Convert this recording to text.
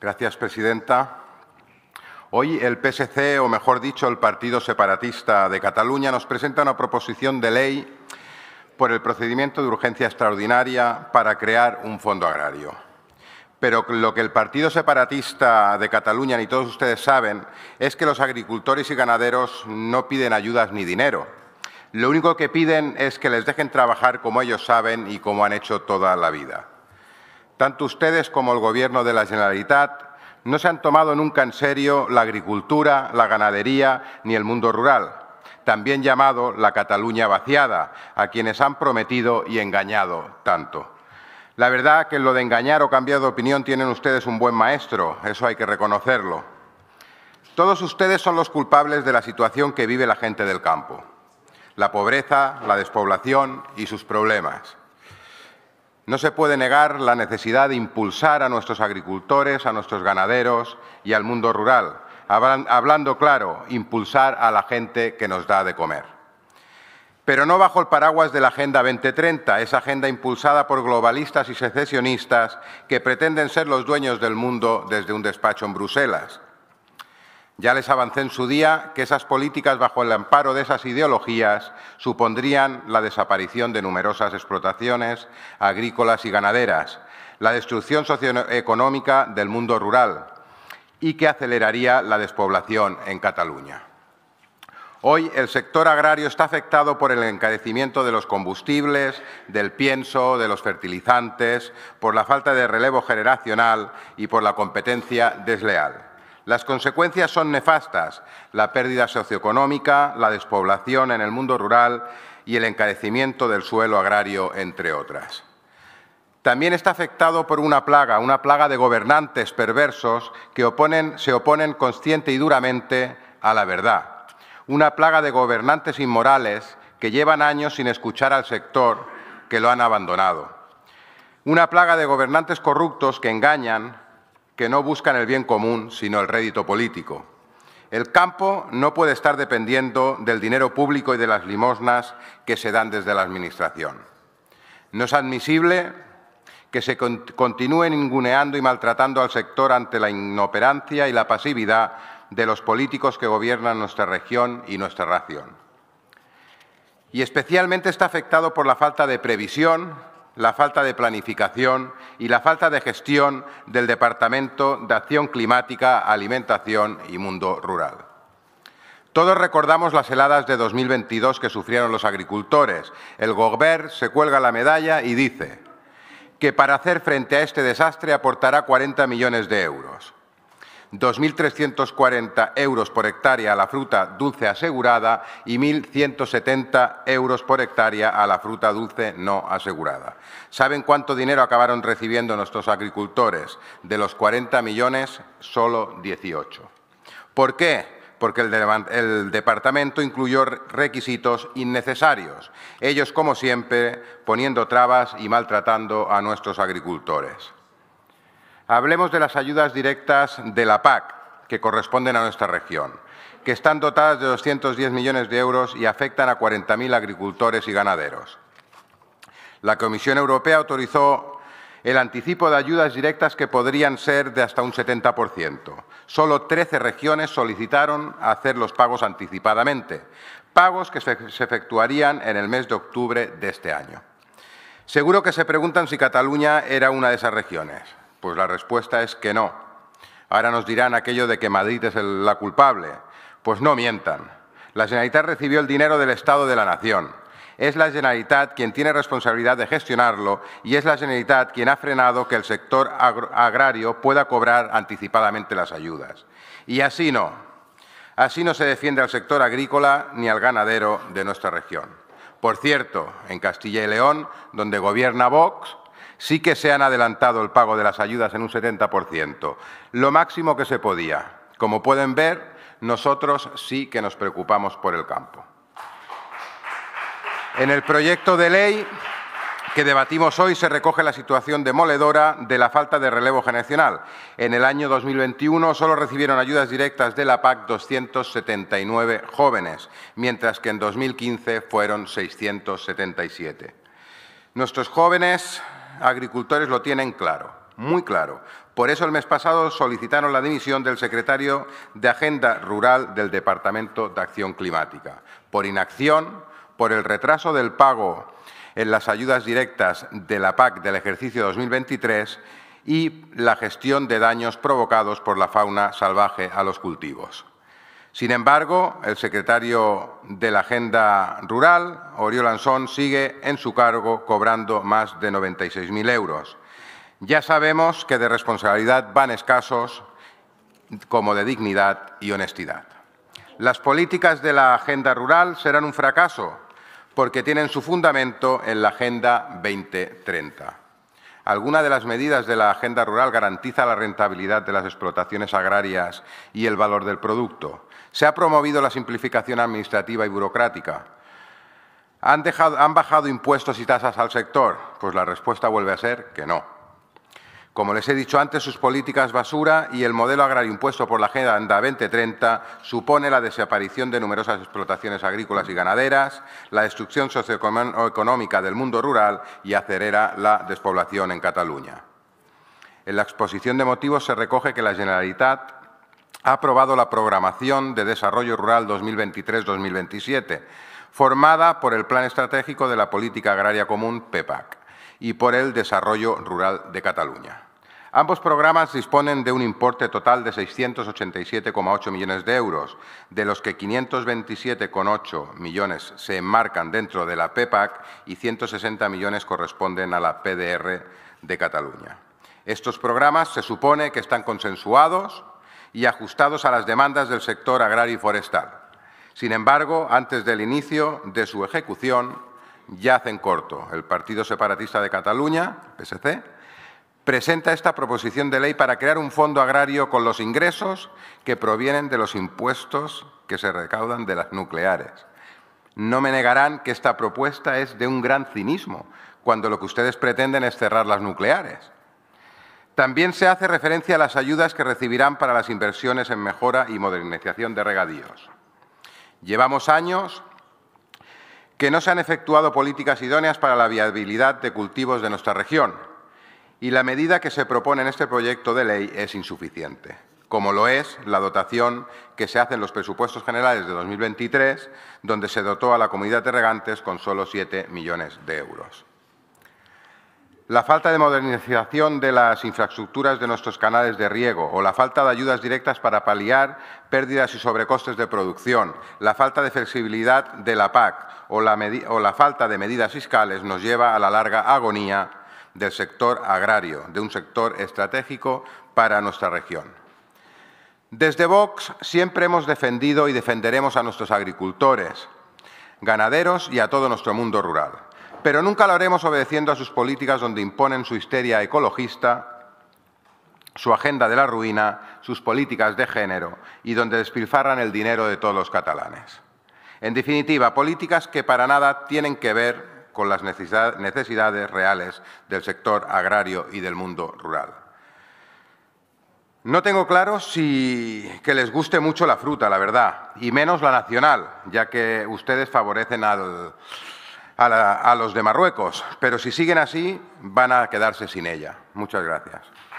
Gracias, presidenta. Hoy el PSC, o mejor dicho, el Partido Separatista de Cataluña, nos presenta una proposición de ley por el procedimiento de urgencia extraordinaria para crear un fondo agrario. Pero lo que el Partido Separatista de Cataluña, ni todos ustedes saben, es que los agricultores y ganaderos no piden ayudas ni dinero. Lo único que piden es que les dejen trabajar como ellos saben y como han hecho toda la vida tanto ustedes como el Gobierno de la Generalitat no se han tomado nunca en serio la agricultura, la ganadería ni el mundo rural, también llamado la Cataluña vaciada, a quienes han prometido y engañado tanto. La verdad que en lo de engañar o cambiar de opinión tienen ustedes un buen maestro, eso hay que reconocerlo. Todos ustedes son los culpables de la situación que vive la gente del campo, la pobreza, la despoblación y sus problemas. No se puede negar la necesidad de impulsar a nuestros agricultores, a nuestros ganaderos y al mundo rural. Hablando claro, impulsar a la gente que nos da de comer. Pero no bajo el paraguas de la Agenda 2030, esa agenda impulsada por globalistas y secesionistas que pretenden ser los dueños del mundo desde un despacho en Bruselas ya les avancé en su día que esas políticas bajo el amparo de esas ideologías supondrían la desaparición de numerosas explotaciones agrícolas y ganaderas, la destrucción socioeconómica del mundo rural y que aceleraría la despoblación en Cataluña. Hoy el sector agrario está afectado por el encarecimiento de los combustibles, del pienso, de los fertilizantes, por la falta de relevo generacional y por la competencia desleal. Las consecuencias son nefastas, la pérdida socioeconómica, la despoblación en el mundo rural y el encarecimiento del suelo agrario, entre otras. También está afectado por una plaga, una plaga de gobernantes perversos que se oponen consciente y duramente a la verdad. Una plaga de gobernantes inmorales que llevan años sin escuchar al sector, que lo han abandonado. Una plaga de gobernantes corruptos que engañan, que no buscan el bien común, sino el rédito político. El campo no puede estar dependiendo del dinero público y de las limosnas que se dan desde la Administración. No es admisible que se continúe ninguneando y maltratando al sector ante la inoperancia y la pasividad de los políticos que gobiernan nuestra región y nuestra ración. Y especialmente está afectado por la falta de previsión la falta de planificación y la falta de gestión del Departamento de Acción Climática, Alimentación y Mundo Rural. Todos recordamos las heladas de 2022 que sufrieron los agricultores. El Gobert se cuelga la medalla y dice que para hacer frente a este desastre aportará 40 millones de euros. 2.340 euros por hectárea a la fruta dulce asegurada y 1.170 euros por hectárea a la fruta dulce no asegurada. ¿Saben cuánto dinero acabaron recibiendo nuestros agricultores? De los 40 millones, solo 18. ¿Por qué? porque el, el, departamento incluyó requisitos innecesarios, ellos como siempre poniendo trabas y maltratando a nuestros agricultores. Hablemos de las ayudas directas de la PAC, que corresponden a nuestra región, que están dotadas de 210 millones de euros y afectan a 40.000 agricultores y ganaderos. La Comisión Europea autorizó el anticipo de ayudas directas que podrían ser de hasta un 70%. Solo 13 regiones solicitaron hacer los pagos anticipadamente, pagos que se efectuarían en el mes de octubre de este año. Seguro que se preguntan si Cataluña era una de esas regiones. Pues la respuesta es que no. Ahora nos dirán aquello de que Madrid es la culpable. Pues no mientan. La Generalitat recibió el dinero del Estado de la Nación. Es la Generalitat quien tiene responsabilidad de gestionarlo y es la Generalitat quien ha frenado que el sector agrario pueda cobrar anticipadamente las ayudas. Y así no. Así no se defiende al sector agrícola ni al ganadero de nuestra región. Por cierto, en Castilla y León, donde gobierna Vox, Sí que se han adelantado el pago de las ayudas en un 70%, lo máximo que se podía. Como pueden ver, nosotros sí que nos preocupamos por el campo. En el proyecto de ley que debatimos hoy se recoge la situación demoledora de la falta de relevo generacional. En el año 2021 solo recibieron ayudas directas de la PAC 279 jóvenes, mientras que en 2015 fueron 677. Nuestros jóvenes agricultores lo tienen claro, muy claro. Por eso el mes pasado solicitaron la dimisión del secretario de Agenda Rural del Departamento de Acción Climática, por inacción, por el retraso del pago en las ayudas directas de la PAC del ejercicio 2023 y la gestión de daños provocados por la fauna salvaje a los cultivos. Sin embargo, el secretario de la Agenda Rural, Oriol Ansón, sigue en su cargo cobrando más de 96.000 euros. Ya sabemos que de responsabilidad van escasos como de dignidad y honestidad. Las políticas de la Agenda Rural serán un fracaso porque tienen su fundamento en la Agenda 2030 alguna de las medidas de la Agenda Rural garantiza la rentabilidad de las explotaciones agrarias y el valor del producto. Se ha promovido la simplificación administrativa y burocrática. ¿Han, bajado impuestos y tasas al sector? Pues la respuesta vuelve a ser que no. Como les he dicho antes, sus políticas basura y el modelo agrario impuesto por la Agenda 2030 supone la desaparición de numerosas explotaciones agrícolas y ganaderas, la destrucción socioeconómica del mundo rural y acelera la despoblación en Cataluña. En la exposición de motivos se recoge que la Generalitat ha aprobado la Programación de Desarrollo Rural 2023-2027, formada por el Plan Estratégico de la Política Agraria Común, PEPAC y por el Desarrollo Rural de Cataluña. Ambos programas disponen de un importe total de 687,8 millones de euros, de los que 527,8 millones se enmarcan dentro de la PEPAC y 160 millones corresponden a la PDR de Cataluña. Estos programas se supone que están consensuados y ajustados a las demandas del sector agrario y forestal. Sin embargo, antes del inicio de su ejecución, ya en corto. El Partido Separatista de Cataluña, PSC, presenta esta proposición de ley para crear un fondo agrario con los ingresos que provienen de los impuestos que se recaudan de las nucleares. No me negarán que esta propuesta es de un gran cinismo, cuando lo que ustedes pretenden es cerrar las nucleares. También se hace referencia a las ayudas que recibirán para las inversiones en mejora y modernización de regadíos. Llevamos años que no se han efectuado políticas idóneas para la viabilidad de cultivos de nuestra región y la medida que se propone en este proyecto de ley es insuficiente, como lo es la dotación que se hace en los presupuestos generales de 2023, donde se dotó a la comunidad de regantes con solo 7 millones de euros. La falta de modernización de las infraestructuras de nuestros canales de riego o la falta de ayudas directas para paliar pérdidas y sobrecostes de producción, la falta de flexibilidad de la PAC o la, falta de medidas fiscales nos lleva a la larga agonía del sector agrario, de un sector estratégico para nuestra región. Desde Vox siempre hemos defendido y defenderemos a nuestros agricultores, ganaderos y a todo nuestro mundo rural pero nunca lo haremos obedeciendo a sus políticas donde imponen su histeria ecologista, su agenda de la ruina, sus políticas de género y donde despilfarran el dinero de todos los catalanes. En definitiva, políticas que para nada tienen que ver con las necesidades reales del sector agrario y del mundo rural. No tengo claro si que les guste mucho la fruta, la verdad, y menos la nacional, ya que ustedes favorecen al, a, los de Marruecos, pero si siguen así van a quedarse sin ella. Muchas gracias.